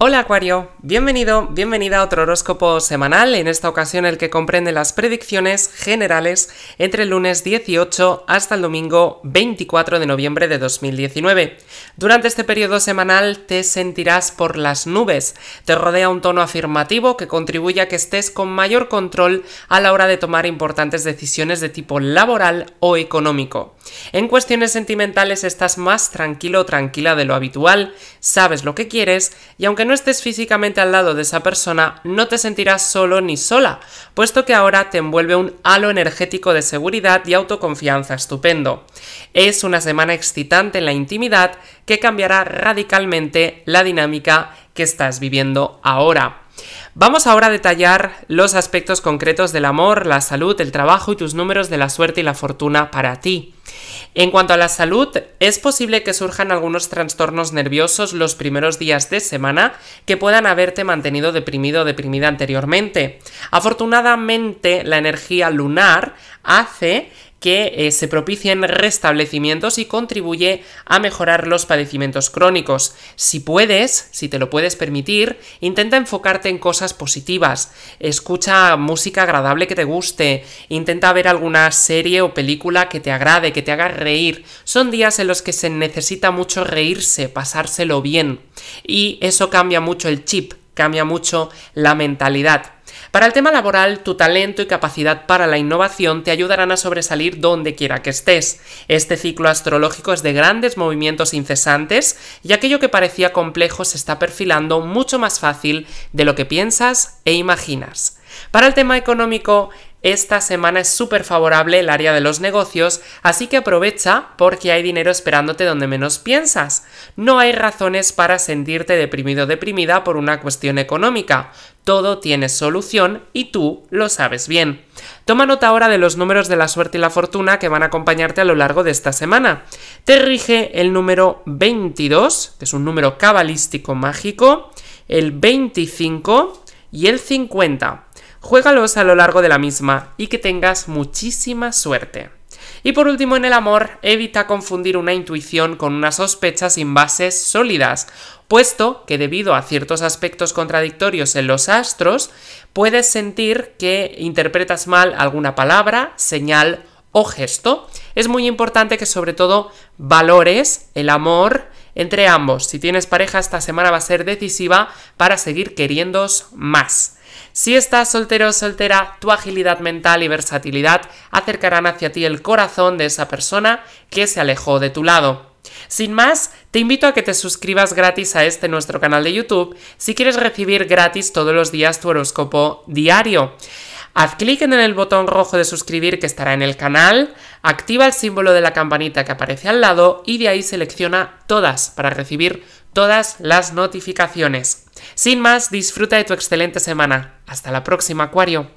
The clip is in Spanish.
Hola Acuario, bienvenido, bienvenida a otro horóscopo semanal, en esta ocasión el que comprende las predicciones generales entre el lunes 18 hasta el domingo 24 de noviembre de 2019. Durante este periodo semanal te sentirás por las nubes, te rodea un tono afirmativo que contribuye a que estés con mayor control a la hora de tomar importantes decisiones de tipo laboral o económico. En cuestiones sentimentales estás más tranquilo o tranquila de lo habitual, sabes lo que quieres y aunque no estés físicamente al lado de esa persona, no te sentirás solo ni sola, puesto que ahora te envuelve un halo energético de seguridad y autoconfianza estupendo. Es una semana excitante en la intimidad que cambiará radicalmente la dinámica que estás viviendo ahora. Vamos ahora a detallar los aspectos concretos del amor, la salud, el trabajo y tus números de la suerte y la fortuna para ti. En cuanto a la salud, es posible que surjan algunos trastornos nerviosos los primeros días de semana que puedan haberte mantenido deprimido o deprimida anteriormente. Afortunadamente, la energía lunar hace que eh, se propicien restablecimientos y contribuye a mejorar los padecimientos crónicos. Si puedes, si te lo puedes permitir, intenta enfocarte en cosas positivas, escucha música agradable que te guste, intenta ver alguna serie o película que te agrade, que te haga reír. Son días en los que se necesita mucho reírse, pasárselo bien, y eso cambia mucho el chip, cambia mucho la mentalidad. Para el tema laboral, tu talento y capacidad para la innovación te ayudarán a sobresalir donde quiera que estés. Este ciclo astrológico es de grandes movimientos incesantes y aquello que parecía complejo se está perfilando mucho más fácil de lo que piensas e imaginas. Para el tema económico, esta semana es súper favorable el área de los negocios, así que aprovecha porque hay dinero esperándote donde menos piensas. No hay razones para sentirte deprimido o deprimida por una cuestión económica. Todo tiene solución y tú lo sabes bien. Toma nota ahora de los números de la suerte y la fortuna que van a acompañarte a lo largo de esta semana. Te rige el número 22, que es un número cabalístico mágico, el 25 y el 50. Juégalos a lo largo de la misma y que tengas muchísima suerte. Y por último, en el amor, evita confundir una intuición con una sospecha sin bases sólidas, puesto que debido a ciertos aspectos contradictorios en los astros, puedes sentir que interpretas mal alguna palabra, señal o gesto. Es muy importante que sobre todo valores el amor, entre ambos. Si tienes pareja, esta semana va a ser decisiva para seguir queriéndos más. Si estás soltero o soltera, tu agilidad mental y versatilidad acercarán hacia ti el corazón de esa persona que se alejó de tu lado. Sin más, te invito a que te suscribas gratis a este nuestro canal de YouTube si quieres recibir gratis todos los días tu horóscopo diario. Haz clic en el botón rojo de suscribir que estará en el canal, activa el símbolo de la campanita que aparece al lado y de ahí selecciona todas para recibir todas las notificaciones. Sin más, disfruta de tu excelente semana. Hasta la próxima, Acuario.